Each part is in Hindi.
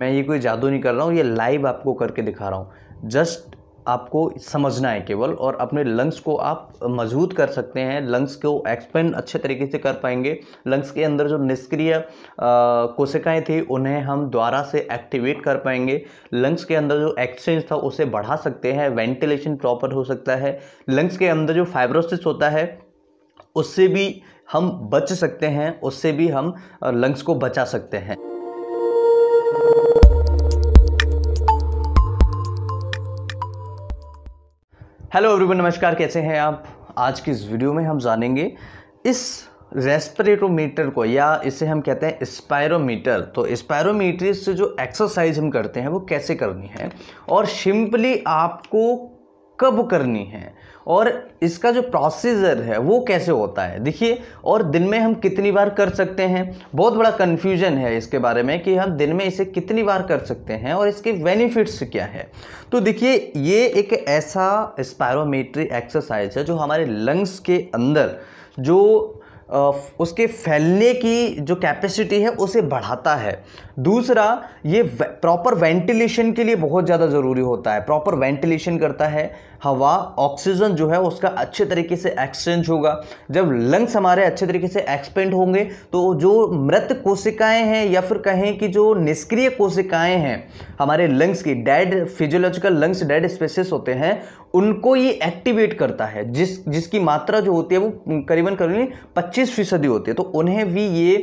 मैं ये कोई जादू नहीं कर रहा हूँ ये लाइव आपको करके दिखा रहा हूँ जस्ट आपको समझना है केवल और अपने लंग्स को आप मजबूत कर सकते हैं लंग्स को एक्सपेंड अच्छे तरीके से कर पाएंगे लंग्स के अंदर जो निष्क्रिय कोशिकाएं थी उन्हें हम द्वारा से एक्टिवेट कर पाएंगे लंग्स के अंदर जो एक्सचेंज था उसे बढ़ा सकते हैं वेंटिलेशन प्रॉपर हो सकता है लंग्स के अंदर जो फाइब्रोसिस होता है उससे भी हम बच सकते हैं उससे भी हम लंग्स को बचा सकते हैं हेलो एवरीवन नमस्कार कैसे हैं आप आज की इस वीडियो में हम जानेंगे इस रेस्पिरेटोमीटर को या इसे हम कहते हैं स्पायरोमीटर तो स्पायरोमीटर से जो एक्सरसाइज हम करते हैं वो कैसे करनी है और सिंपली आपको कब करनी है और इसका जो प्रोसीजर है वो कैसे होता है देखिए और दिन में हम कितनी बार कर सकते हैं बहुत बड़ा कन्फ्यूजन है इसके बारे में कि हम दिन में इसे कितनी बार कर सकते हैं और इसके बेनिफिट्स क्या है तो देखिए ये एक ऐसा स्पायरोमेट्री एक्सरसाइज है जो हमारे लंग्स के अंदर जो उसके फैलने की जो कैपेसिटी है उसे बढ़ाता है दूसरा ये प्रॉपर वेंटिलेशन के लिए बहुत ज़्यादा ज़रूरी होता है प्रॉपर वेंटिलेशन करता है हवा ऑक्सीजन जो है उसका अच्छे तरीके से एक्सचेंज होगा जब लंग्स हमारे अच्छे तरीके से एक्सपेंड होंगे तो जो मृत कोशिकाएं हैं या फिर कहें कि जो निष्क्रिय कोशिकाएं हैं हमारे लंग्स की dead physiological lungs dead spaces होते हैं उनको ये एक्टिवेट करता है जिस जिसकी मात्रा जो होती है वो करीबन करीबन पच्चीस फीसदी होती है तो उन्हें भी ये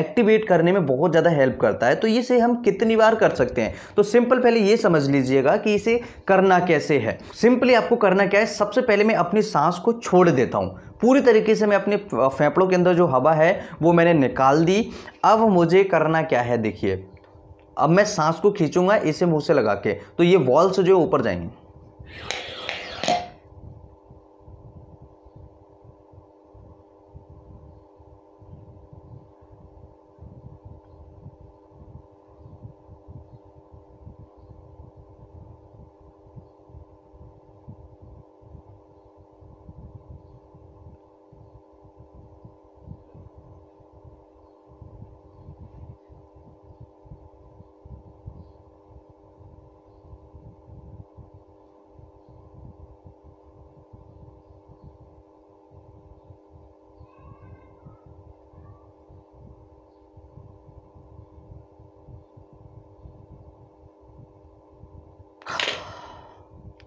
एक्टिवेट करने में बहुत ज़्यादा हेल्प करता है तो इसे हम कितनी बार कर सकते हैं तो सिंपल पहले ये समझ लीजिएगा कि इसे करना कैसे है सिंपली आपको करना क्या है सबसे पहले मैं अपनी सांस को छोड़ देता हूँ पूरी तरीके से मैं अपने फेफड़ों के अंदर जो हवा है वो मैंने निकाल दी अब मुझे करना क्या है देखिए अब मैं सांस को खींचूंगा इसे मुंह से लगा के तो ये वॉल्स जो ऊपर जाएंगे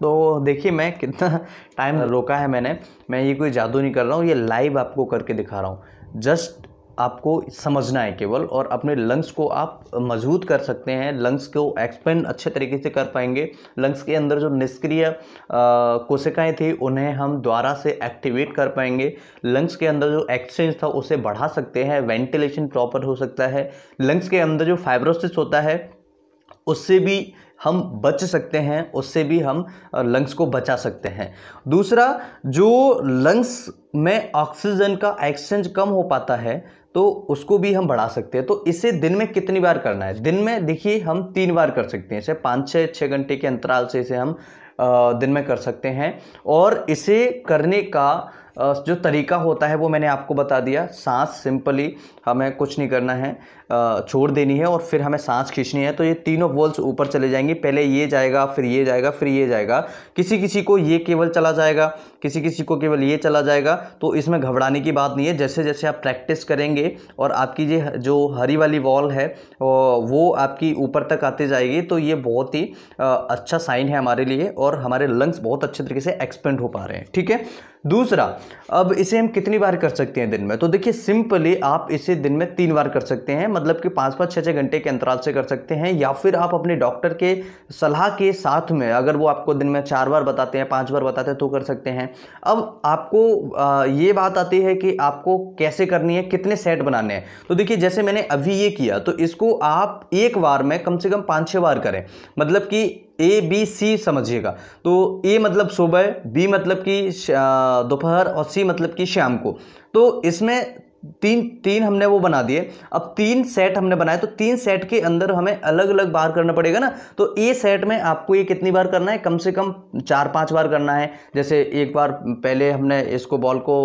तो देखिए मैं कितना टाइम रोका है मैंने मैं ये कोई जादू नहीं कर रहा हूँ ये लाइव आपको करके दिखा रहा हूँ जस्ट आपको समझना है केवल और अपने लंग्स को आप मजबूत कर सकते हैं लंग्स को एक्सपेंड अच्छे तरीके से कर पाएंगे लंग्स के अंदर जो निष्क्रिय कोशिकाएं थी उन्हें हम द्वारा से एक्टिवेट कर पाएंगे लंग्स के अंदर जो एक्सचेंज था उसे बढ़ा सकते हैं वेंटिलेशन प्रॉपर हो सकता है लंग्स के अंदर जो फाइब्रोसिस होता है उससे भी हम बच सकते हैं उससे भी हम लंग्स को बचा सकते हैं दूसरा जो लंग्स में ऑक्सीजन का एक्सचेंज कम हो पाता है तो उसको भी हम बढ़ा सकते हैं तो इसे दिन में कितनी बार करना है दिन में देखिए हम तीन बार कर सकते हैं इसे पाँच छः छः घंटे के अंतराल से इसे हम दिन में कर सकते हैं और इसे करने का जो तरीका होता है वो मैंने आपको बता दिया सांस सिंपली हमें कुछ नहीं करना है छोड़ देनी है और फिर हमें सांस खींचनी है तो ये तीनों वॉल्स ऊपर चले जाएंगे पहले ये जाएगा फिर ये जाएगा फिर ये जाएगा किसी किसी को ये केवल चला जाएगा किसी किसी को केवल ये चला जाएगा तो इसमें घबराने की बात नहीं है जैसे जैसे आप प्रैक्टिस करेंगे और आपकी ये जो हरी वाली वॉल है वो आपकी ऊपर तक आती जाएगी तो ये बहुत ही अच्छा साइन है हमारे लिए और हमारे लंग्स बहुत अच्छे तरीके से एक्सपेंड हो पा रहे हैं ठीक है दूसरा अब इसे हम कितनी बार कर सकते हैं दिन में तो देखिए सिंपली आप इसे दिन में तीन बार कर सकते हैं मतलब कि पाँच पाँच छः छः घंटे के अंतराल से कर सकते हैं या फिर आप अपने डॉक्टर के सलाह के साथ में अगर वो आपको दिन में चार बार बताते हैं पाँच बार बताते हैं तो कर सकते हैं अब आपको ये बात आती है कि आपको कैसे करनी है कितने सेट बनाने हैं तो देखिए जैसे मैंने अभी ये किया तो इसको आप एक बार में कम से कम पाँच छः बार करें मतलब कि ए बी सी समझिएगा तो ए मतलब सुबह बी मतलब कि दोपहर और सी मतलब कि शाम को तो इसमें तीन तीन हमने वो बना दिए अब तीन सेट हमने बनाए तो तीन सेट के अंदर हमें अलग अलग बार करना पड़ेगा ना तो ए सेट में आपको ये कितनी बार करना है कम से कम चार पांच बार करना है जैसे एक बार पहले हमने इसको बॉल को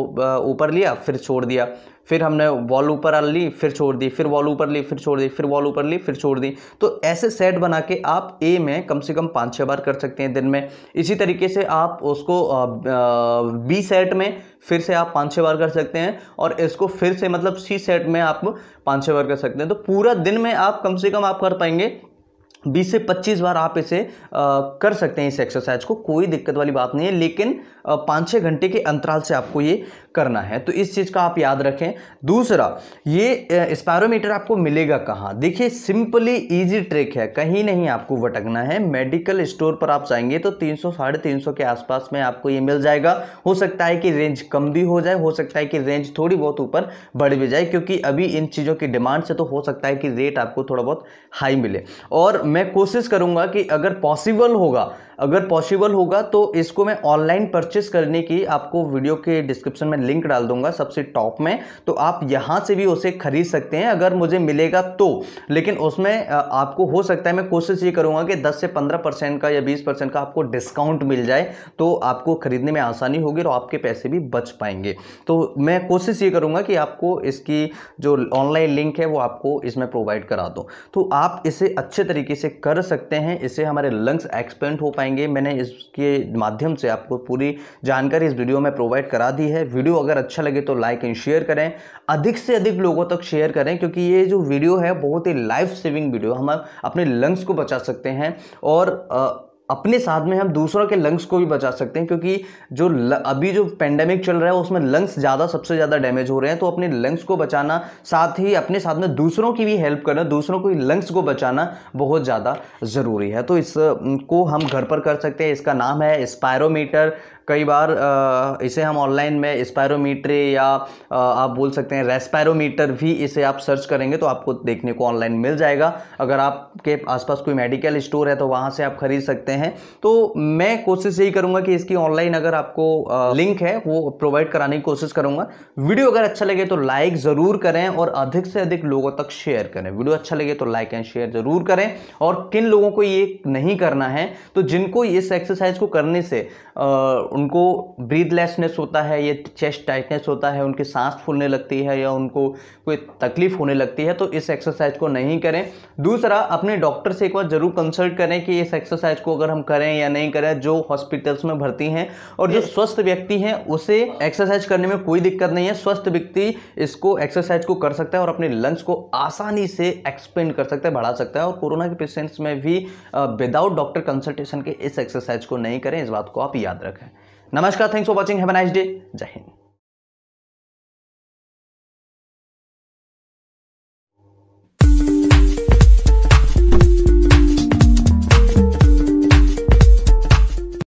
ऊपर लिया फिर छोड़ दिया फिर हमने वॉल ऊपर ली फिर छोड़ दी फिर वॉल ऊपर ली फिर छोड़ दी फिर वॉल ऊपर ली फिर छोड़ दी तो ऐसे सेट बना के आप ए में कम से कम पाँच छः बार कर सकते हैं दिन में इसी तरीके से आप उसको बी सेट में फिर से आप पाँच छः बार कर सकते हैं और इसको फिर से मतलब सी सेट में आप पाँच छः बार कर सकते हैं तो पूरा दिन में आप कम से कम आप कर पाएंगे 20 से 25 बार आप इसे आ, कर सकते हैं इस एक्सरसाइज को कोई दिक्कत वाली बात नहीं है लेकिन पाँच छः घंटे के अंतराल से आपको ये करना है तो इस चीज़ का आप याद रखें दूसरा ये स्पायरोमीटर आपको मिलेगा कहाँ देखिए सिंपली इजी ट्रिक है कहीं नहीं आपको भटकना है मेडिकल स्टोर पर आप जाएंगे तो तीन सौ साढ़े तीन सौ के आसपास में आपको ये मिल जाएगा हो सकता है कि रेंज कम भी हो जाए हो सकता है कि रेंज थोड़ी बहुत ऊपर बढ़ भी जाए क्योंकि अभी इन चीज़ों की डिमांड से तो हो सकता है कि रेट आपको थोड़ा बहुत हाई मिले और मैं कोशिश करूँगा कि अगर पॉसिबल होगा अगर पॉसिबल होगा तो इसको मैं ऑनलाइन परचेस करने की आपको वीडियो के डिस्क्रिप्शन में लिंक डाल दूंगा सबसे टॉप में तो आप यहां से भी उसे खरीद सकते हैं अगर मुझे मिलेगा तो लेकिन उसमें आपको हो सकता है मैं कोशिश ये करूंगा कि 10 से 15 परसेंट का या 20 परसेंट का आपको डिस्काउंट मिल जाए तो आपको ख़रीदने में आसानी होगी और आपके पैसे भी बच पाएंगे तो मैं कोशिश ये करूँगा कि आपको इसकी जो ऑनलाइन लिंक है वो आपको इसमें प्रोवाइड करा दो तो आप इसे अच्छे तरीके से कर सकते हैं इससे हमारे लंग्स एक्सपेंड हो पाएंगे मैंने इसके माध्यम से आपको पूरी जानकारी इस वीडियो में प्रोवाइड करा दी है वीडियो वीडियो अगर अच्छा लगे तो लाइक एंड शेयर करें अधिक से अधिक लोगों तक शेयर करें क्योंकि ये जो वीडियो है बहुत ही लाइफ सेविंग वीडियो हम अपने लंग्स को बचा सकते हैं और अपने साथ में हम दूसरों के लंग्स को भी बचा सकते हैं क्योंकि जो ल, अभी जो पेंडेमिक चल रहा है उसमें लंग्स ज़्यादा सबसे ज़्यादा डैमेज हो रहे हैं तो अपने लंग्स को बचाना साथ ही अपने साथ में दूसरों की भी हेल्प करना दूसरों को लंग्स को बचाना बहुत ज़्यादा ज़रूरी है तो इसको हम घर पर कर सकते हैं इसका नाम है स्पायरोमीटर कई बार इसे हम ऑनलाइन में स्पायरोमीटरी या आप बोल सकते हैं रेस्पायरोमीटर भी इसे आप सर्च करेंगे तो आपको देखने को ऑनलाइन मिल जाएगा अगर आपके आसपास कोई मेडिकल स्टोर है तो वहाँ से आप ख़रीद सकते हैं तो मैं कोशिश यही करूँगा कि इसकी ऑनलाइन अगर आपको लिंक है वो प्रोवाइड कराने की कोशिश करूँगा वीडियो अगर अच्छा लगे तो लाइक ज़रूर करें और अधिक से अधिक लोगों तक शेयर करें वीडियो अच्छा लगे तो लाइक एंड शेयर ज़रूर करें और किन लोगों को ये नहीं करना है तो जिनको इस एक्सरसाइज को करने से उनको ब्रीदलेसनेस होता है या चेस्ट टाइटनेस होता है उनकी सांस फूलने लगती है या उनको कोई तकलीफ़ होने लगती है तो इस एक्सरसाइज को नहीं करें दूसरा अपने डॉक्टर से एक बार ज़रूर कंसल्ट करें कि इस एक्सरसाइज को अगर हम करें या नहीं करें जो हॉस्पिटल्स में भर्ती हैं और जो स्वस्थ व्यक्ति हैं उसे एक्सरसाइज करने में कोई दिक्कत नहीं है स्वस्थ व्यक्ति इसको एक्सरसाइज को कर सकता है और अपने लंग्स को आसानी से एक्सपेंड कर सकता है बढ़ा सकता है और कोरोना के पेशेंट्स में भी विदाउट डॉक्टर कंसल्टेशन के इस एक्सरसाइज को नहीं करें इस बात को आप याद रखें नमस्कार thanks for watching have a nice day जय हिंद